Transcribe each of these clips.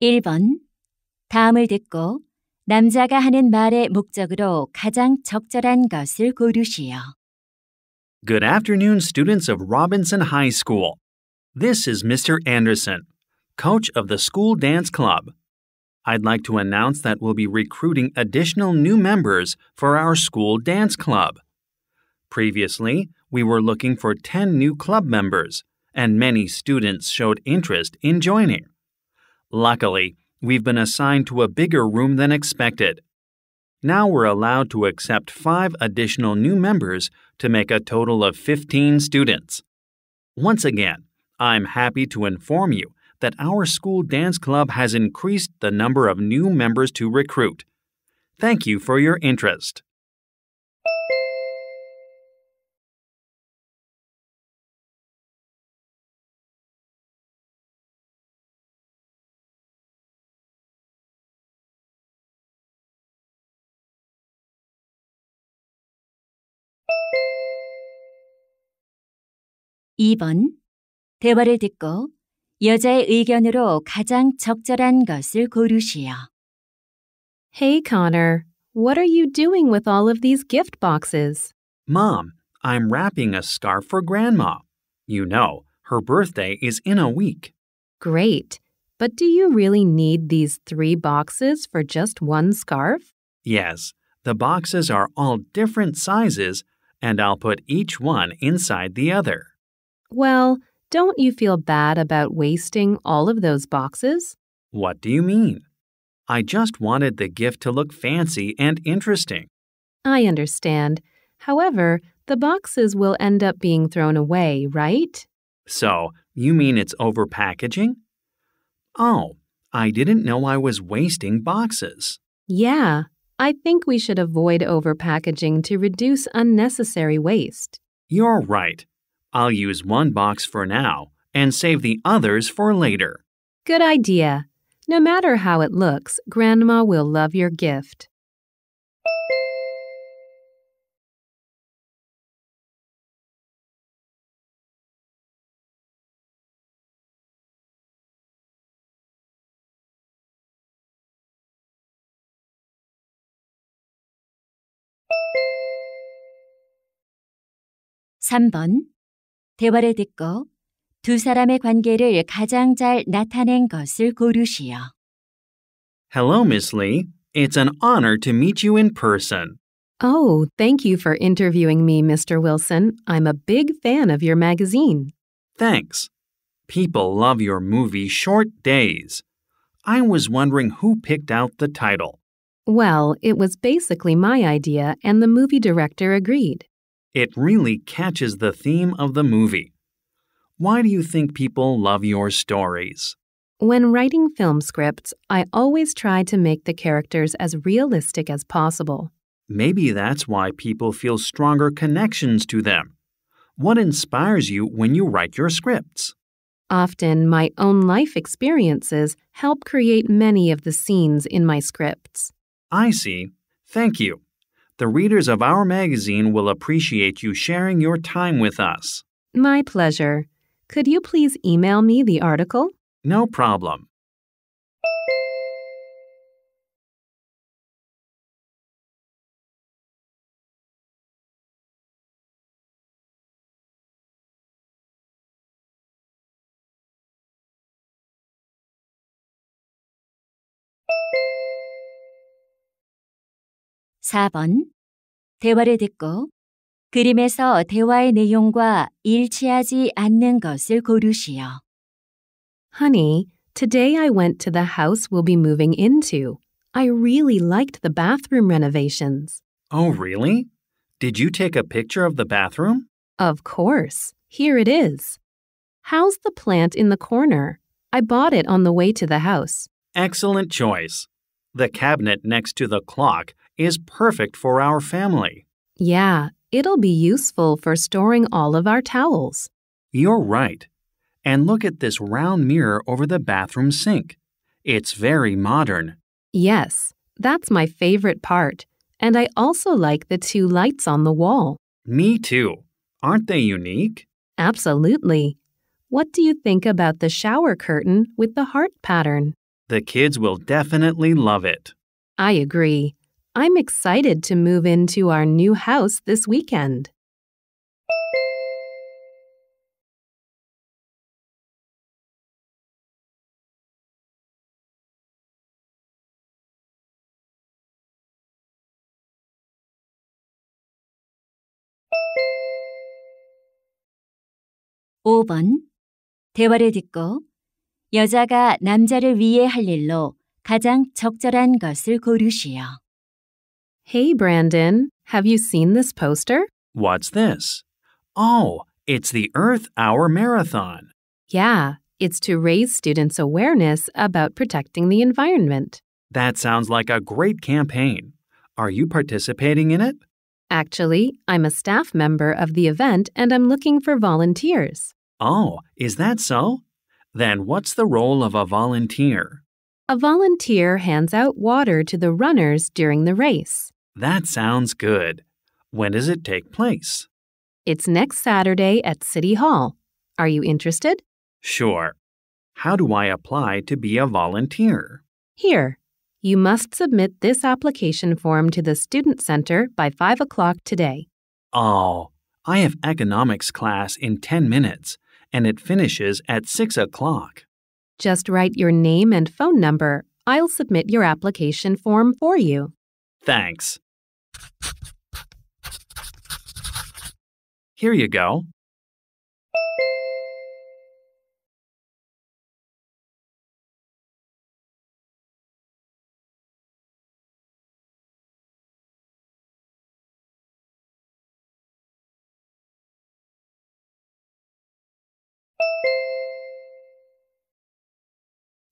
1번 다음을 듣고 남자가 하는 말의 목적으로 가장 적절한 것을 고르시오. Good afternoon, students of Robinson High School. This is Mr. Anderson, coach of the school dance club. I'd like to announce that we'll be recruiting additional new members for our school dance club. Previously, we were looking for 10 new club members, and many students showed interest in joining. Luckily, we've been assigned to a bigger room than expected. Now we're allowed to accept five additional new members to make a total of 15 students. Once again, I'm happy to inform you that our school dance club has increased the number of new members to recruit. Thank you for your interest. 2번 대화를 듣고 여자의 의견으로 가장 적절한 것을 고르시오. Hey Connor, what are you doing with all of these gift boxes? Mom, I'm wrapping a scarf for Grandma. You know, her birthday is in a week. Great. But do you really need these three boxes for just one scarf? Yes. The boxes are all different sizes, and I'll put each one inside the other. Well, don't you feel bad about wasting all of those boxes? What do you mean? I just wanted the gift to look fancy and interesting. I understand. However, the boxes will end up being thrown away, right? So, you mean it's overpackaging? Oh, I didn't know I was wasting boxes. Yeah, I think we should avoid overpackaging to reduce unnecessary waste. You're right. I'll use one box for now and save the others for later. Good idea. No matter how it looks, Grandma will love your gift. Three. 대화를 듣고 두 사람의 관계를 가장 잘 나타낸 것을 고르시오. Hello, Miss Lee. It's an honor to meet you in person. Oh, thank you for interviewing me, Mr. Wilson. I'm a big fan of your magazine. Thanks. People love your movie Short Days. I was wondering who picked out the title. Well, it was basically my idea, and the movie director agreed. It really catches the theme of the movie. Why do you think people love your stories? When writing film scripts, I always try to make the characters as realistic as possible. Maybe that's why people feel stronger connections to them. What inspires you when you write your scripts? Often, my own life experiences help create many of the scenes in my scripts. I see. Thank you. The readers of our magazine will appreciate you sharing your time with us. My pleasure. Could you please email me the article? No problem. 4번 대화를 듣고 그림에서 대화의 내용과 일치하지 않는 것을 고르시오. Honey, today I went to the house we'll be moving into. I really liked the bathroom renovations. Oh, really? Did you take a picture of the bathroom? Of course. Here it is. How's the plant in the corner? I bought it on the way to the house. Excellent choice. The cabinet next to the clock is perfect for our family. Yeah, it'll be useful for storing all of our towels. You're right. And look at this round mirror over the bathroom sink. It's very modern. Yes, that's my favorite part. And I also like the two lights on the wall. Me too. Aren't they unique? Absolutely. What do you think about the shower curtain with the heart pattern? The kids will definitely love it. I agree. I'm excited to move into our new house this weekend. (5번) 대화를 듣고 여자가 남자를 위해 할 일로 가장 적절한 것을 고르시오. Hey Brandon, have you seen this poster? What's this? Oh, it's the Earth Hour Marathon. Yeah, it's to raise students' awareness about protecting the environment. That sounds like a great campaign. Are you participating in it? Actually, I'm a staff member of the event and I'm looking for volunteers. Oh, is that so? Then what's the role of a volunteer? A volunteer hands out water to the runners during the race. That sounds good. When does it take place? It's next Saturday at City Hall. Are you interested? Sure. How do I apply to be a volunteer? Here. You must submit this application form to the Student Center by 5 o'clock today. Oh, I have economics class in 10 minutes and it finishes at 6 o'clock. Just write your name and phone number. I'll submit your application form for you. Thanks. Here you go.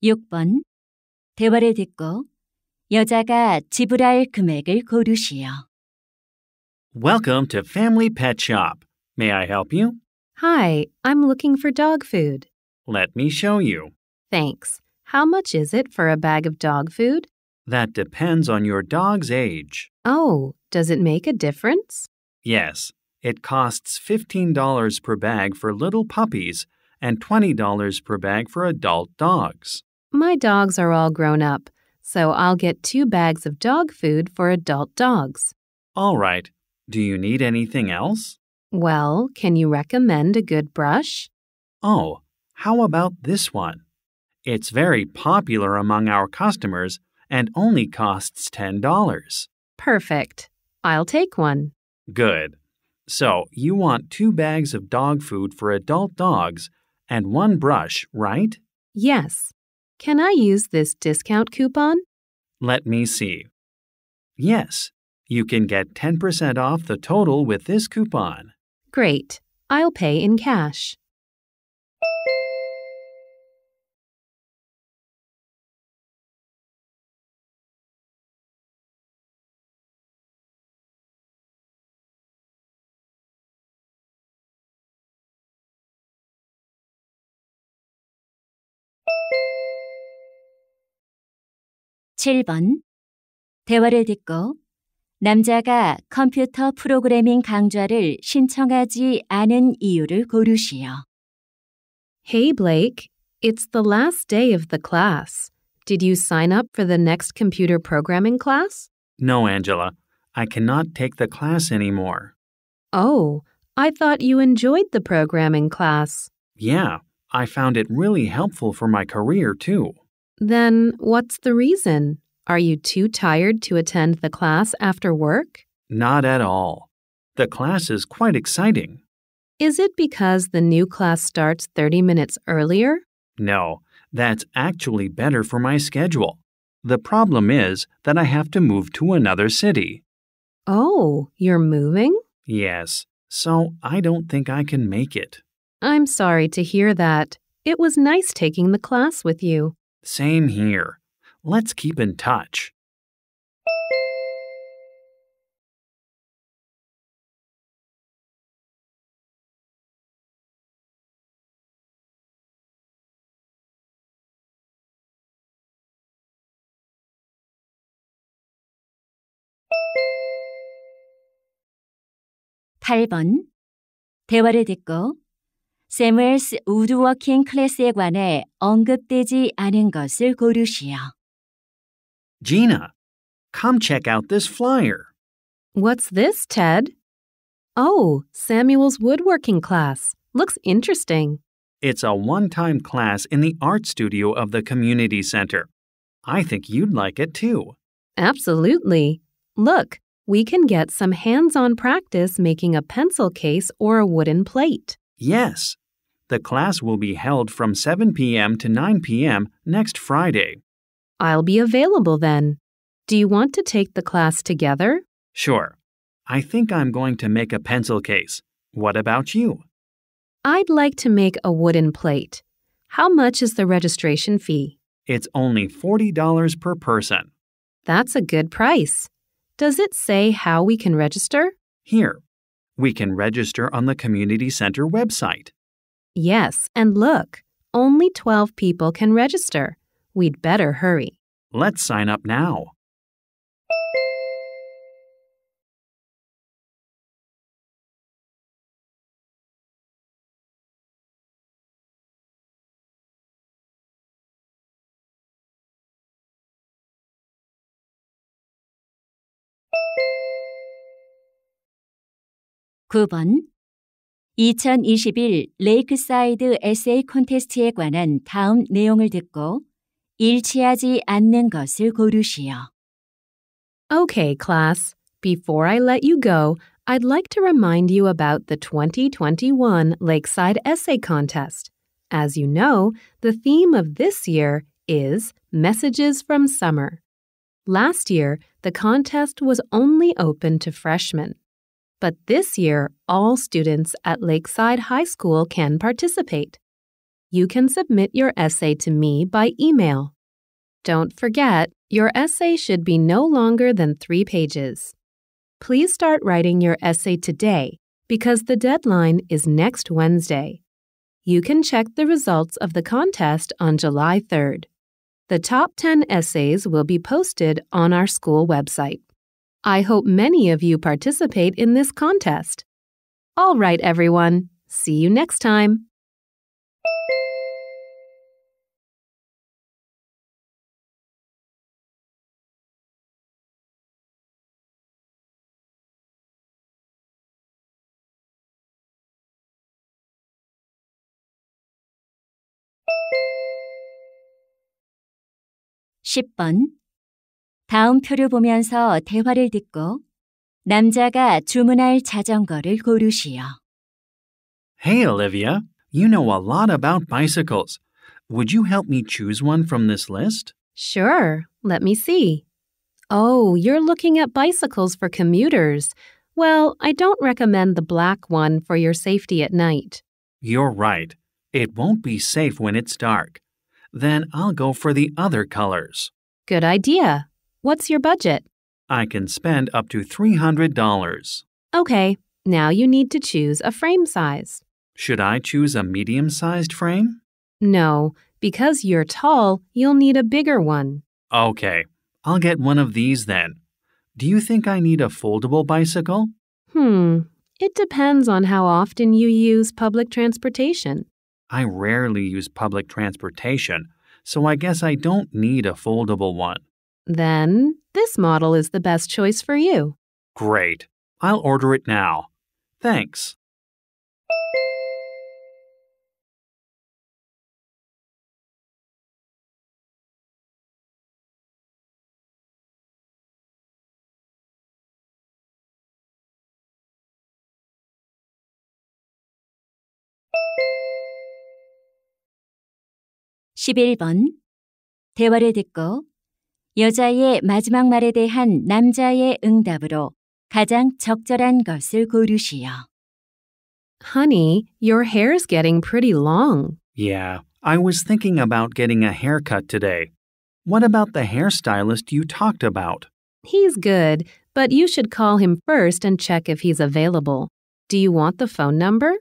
6번 대화를 듣고 여자가 지불할 금액을 고르시오. Welcome to Family Pet Shop. May I help you? Hi, I'm looking for dog food. Let me show you. Thanks. How much is it for a bag of dog food? That depends on your dog's age. Oh, does it make a difference? Yes. It costs $15 per bag for little puppies and $20 per bag for adult dogs. My dogs are all grown up, so I'll get two bags of dog food for adult dogs. All right. Do you need anything else? Well, can you recommend a good brush? Oh, how about this one? It's very popular among our customers and only costs $10. Perfect. I'll take one. Good. So, you want two bags of dog food for adult dogs and one brush, right? Yes. Can I use this discount coupon? Let me see. Yes, you can get 10% off the total with this coupon. Great. I'll pay in cash. 7번. 대화를 듣고 남자가 컴퓨터 프로그래밍 강좌를 신청하지 않은 이유를 고르시오. Hey Blake, it's the last day of the class. Did you sign up for the next computer programming class? No, Angela. I cannot take the class anymore. Oh, I thought you enjoyed the programming class. Yeah, I found it really helpful for my career, too. Then what's the reason? Are you too tired to attend the class after work? Not at all. The class is quite exciting. Is it because the new class starts 30 minutes earlier? No, that's actually better for my schedule. The problem is that I have to move to another city. Oh, you're moving? Yes, so I don't think I can make it. I'm sorry to hear that. It was nice taking the class with you. Same here. Let's keep in touch. (8번) 대화를 듣고 Samuel's 우드워킹 클래스에 관해 언급되지 않은 것을 고르시오. Gina, come check out this flyer. What's this, Ted? Oh, Samuel's woodworking class. Looks interesting. It's a one time class in the art studio of the community center. I think you'd like it too. Absolutely. Look, we can get some hands on practice making a pencil case or a wooden plate. Yes, the class will be held from 7 p.m. to 9 p.m. next Friday. I'll be available then. Do you want to take the class together? Sure. I think I'm going to make a pencil case. What about you? I'd like to make a wooden plate. How much is the registration fee? It's only $40 per person. That's a good price. Does it say how we can register? Here. We can register on the Community Center website. Yes, and look, only 12 people can register. We'd better hurry. Let's sign up now. (9번) 2021 레이크사이드 에세이 콘테스트에 관한 다음 내용을 듣고 일치하지 않는 것을 고르시오. Okay, class. Before I let you go, I'd like to remind you about the 2021 Lakeside Essay Contest. As you know, the theme of this year is Messages from Summer. Last year, the contest was only open to freshmen. But this year, all students at Lakeside High School can participate. You can submit your essay to me by email. Don't forget, your essay should be no longer than three pages. Please start writing your essay today because the deadline is next Wednesday. You can check the results of the contest on July 3rd. The top 10 essays will be posted on our school website. I hope many of you participate in this contest. All right, everyone. See you next time. (10번) 표를 보면서 대화를 듣고 남자가 주문할 자전거를 고르시오. Hey, Olivia. You know a lot about bicycles. Would you help me choose one from this list? Sure. Let me see. Oh, you're looking at bicycles for commuters. Well, I don't recommend the black one for your safety at night. You're right. It won't be safe when it's dark. Then I'll go for the other colors. Good idea. What's your budget? I can spend up to $300. Okay, now you need to choose a frame size. Should I choose a medium sized frame? No, because you're tall, you'll need a bigger one. Okay, I'll get one of these then. Do you think I need a foldable bicycle? Hmm, it depends on how often you use public transportation. I rarely use public transportation, so I guess I don't need a foldable one. Then this model is the best choice for you. Great. I'll order it now. Thanks. (11번) 대화를 듣고 여자의 마지막 말에 대한 남자의 응답으로 가장 적절한 것을 고르시오. Honey, your hair's getting pretty long. Yeah, I was thinking about getting a haircut today. What about the hairstylist you talked about? He's good, but you should call him first and check if he's available. Do you want the phone number?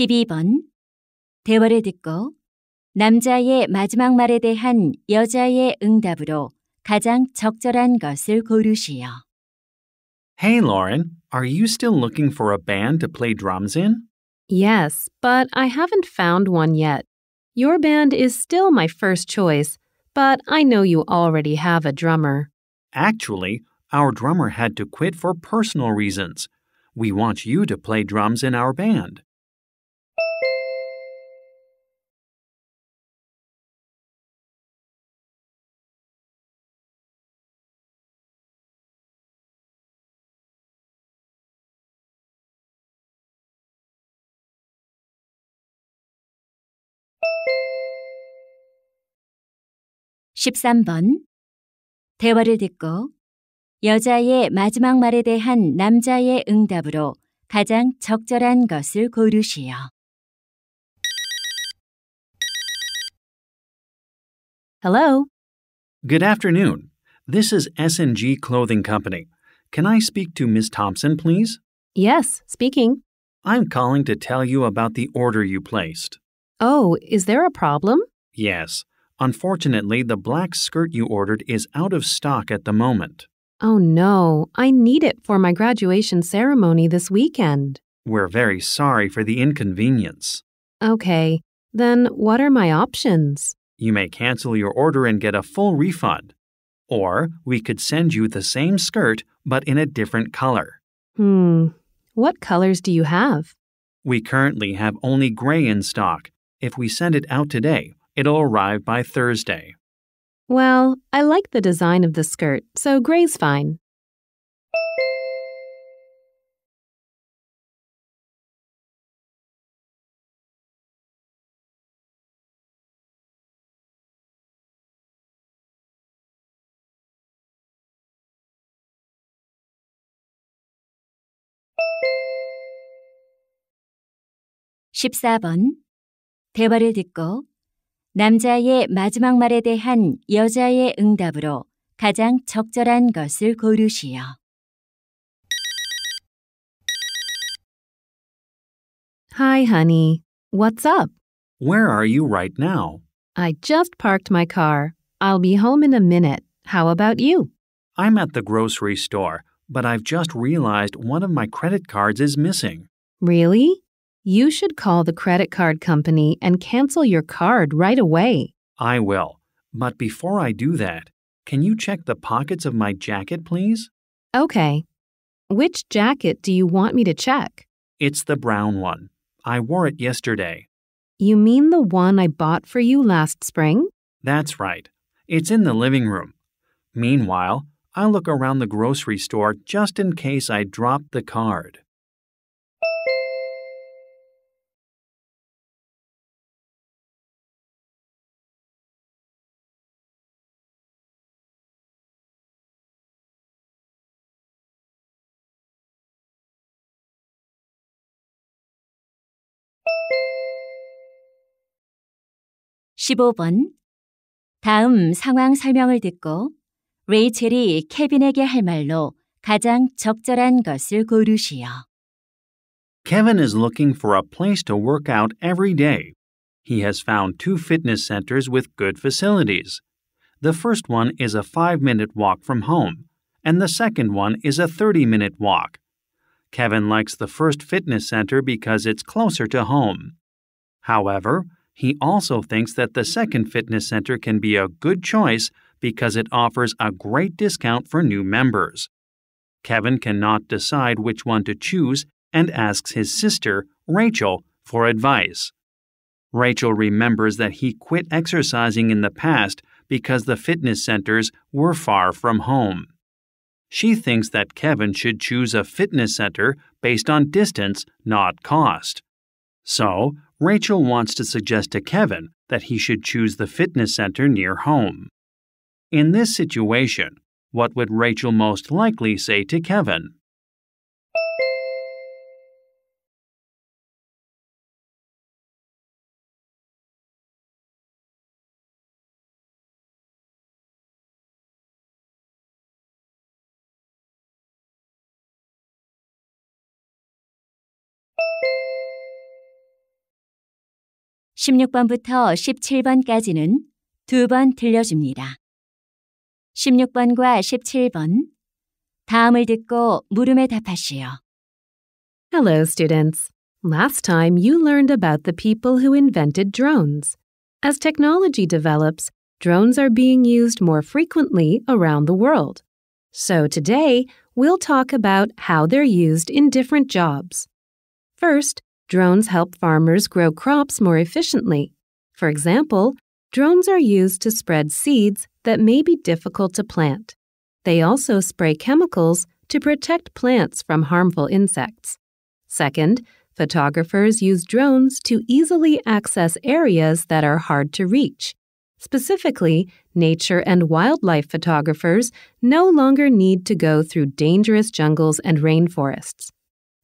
12번 대화를 듣고 남자의 마지막 말에 대한 여자의 응답으로 가장 적절한 것을 고르시오. Hey Lauren, are you still looking for a band to play drums in? Yes, but I haven't found one yet. Your band is still my first choice, but I know you already have a drummer. Actually, our drummer had to quit for personal reasons. We want you to play drums in our band. 13번 대화를 듣고 여자의 마지막 말에 대한 남자의 응답으로 가장 적절한 것을 고르시오. Hello. Good afternoon. This is SNG Clothing Company. Can I speak to Miss Thompson, please? Yes, speaking. I'm calling to tell you about the order you placed. Oh, is there a problem? Yes. Unfortunately, the black skirt you ordered is out of stock at the moment. Oh no, I need it for my graduation ceremony this weekend. We're very sorry for the inconvenience. Okay, then what are my options? You may cancel your order and get a full refund. Or we could send you the same skirt but in a different color. Hmm, what colors do you have? We currently have only gray in stock. If we send it out today, It'll arrive by Thursday. Well, I like the design of the skirt, so gray's fine. (14번) 대화를 듣고 남자의 마지막 말에 대한 여자의 응답으로 가장 적절한 것을 고르시오. Hi, honey. What's up? Where are you right now? I just parked my car. I'll be home in a minute. How about you? I'm at the grocery store, but I've just realized one of my credit cards is missing. Really? You should call the credit card company and cancel your card right away. I will. But before I do that, can you check the pockets of my jacket, please? Okay. Which jacket do you want me to check? It's the brown one. I wore it yesterday. You mean the one I bought for you last spring? That's right. It's in the living room. Meanwhile, I look around the grocery store just in case I drop the card. 15번 다음 상황 설명을 듣고 레이첼이 케빈에게 할 말로 가장 적절한 것을 고르시오. Kevin is looking for a place to work out every day. He has found two fitness centers with good facilities. The first one is a 5-minute walk from home, and the second one is a 30-minute walk. Kevin likes the first fitness center because it's closer to home. However, he also thinks that the second fitness center can be a good choice because it offers a great discount for new members. Kevin cannot decide which one to choose and asks his sister, Rachel, for advice. Rachel remembers that he quit exercising in the past because the fitness centers were far from home. She thinks that Kevin should choose a fitness center based on distance, not cost. So, Rachel wants to suggest to Kevin that he should choose the fitness center near home. In this situation, what would Rachel most likely say to Kevin? 16번부터 17번까지는 두 번 들려줍니다. 16번과 17번. 다음을 듣고 물음에 답하시오. Hello, students. Last time you learned about the people who invented drones. As technology develops, drones are being used more frequently around the world. So today, we'll talk about how they're used in different jobs. First, Drones help farmers grow crops more efficiently. For example, drones are used to spread seeds that may be difficult to plant. They also spray chemicals to protect plants from harmful insects. Second, photographers use drones to easily access areas that are hard to reach. Specifically, nature and wildlife photographers no longer need to go through dangerous jungles and rainforests.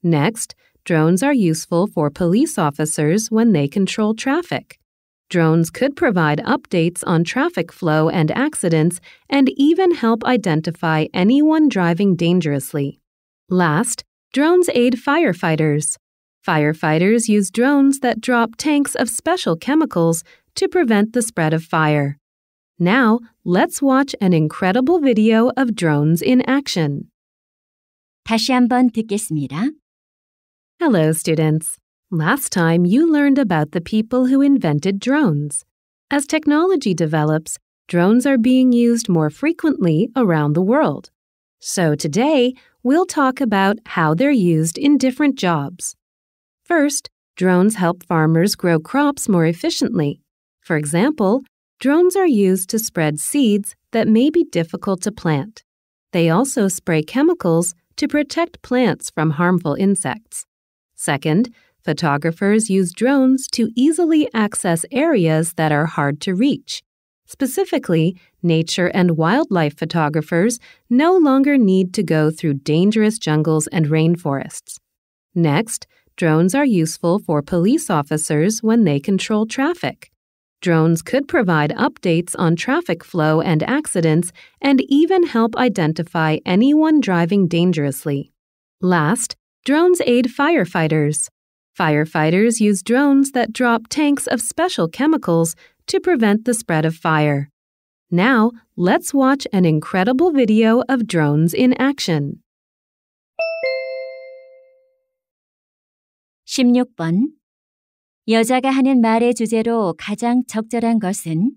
Next, Drones are useful for police officers when they control traffic. Drones could provide updates on traffic flow and accidents and even help identify anyone driving dangerously. Last, drones aid firefighters. Firefighters use drones that drop tanks of special chemicals to prevent the spread of fire. Now, let's watch an incredible video of drones in action. 다시 한번 듣겠습니다. Hello, students. Last time you learned about the people who invented drones. As technology develops, drones are being used more frequently around the world. So today, we'll talk about how they're used in different jobs. First, drones help farmers grow crops more efficiently. For example, drones are used to spread seeds that may be difficult to plant. They also spray chemicals to protect plants from harmful insects. Second, photographers use drones to easily access areas that are hard to reach. Specifically, nature and wildlife photographers no longer need to go through dangerous jungles and rainforests. Next, drones are useful for police officers when they control traffic. Drones could provide updates on traffic flow and accidents and even help identify anyone driving dangerously. Last, Drones aid firefighters. Firefighters use drones that drop tanks of special chemicals to prevent the spread of fire. Now, let's watch an incredible video of drones in action. 16번 여자가 하는 말의 주제로 가장 적절한 것은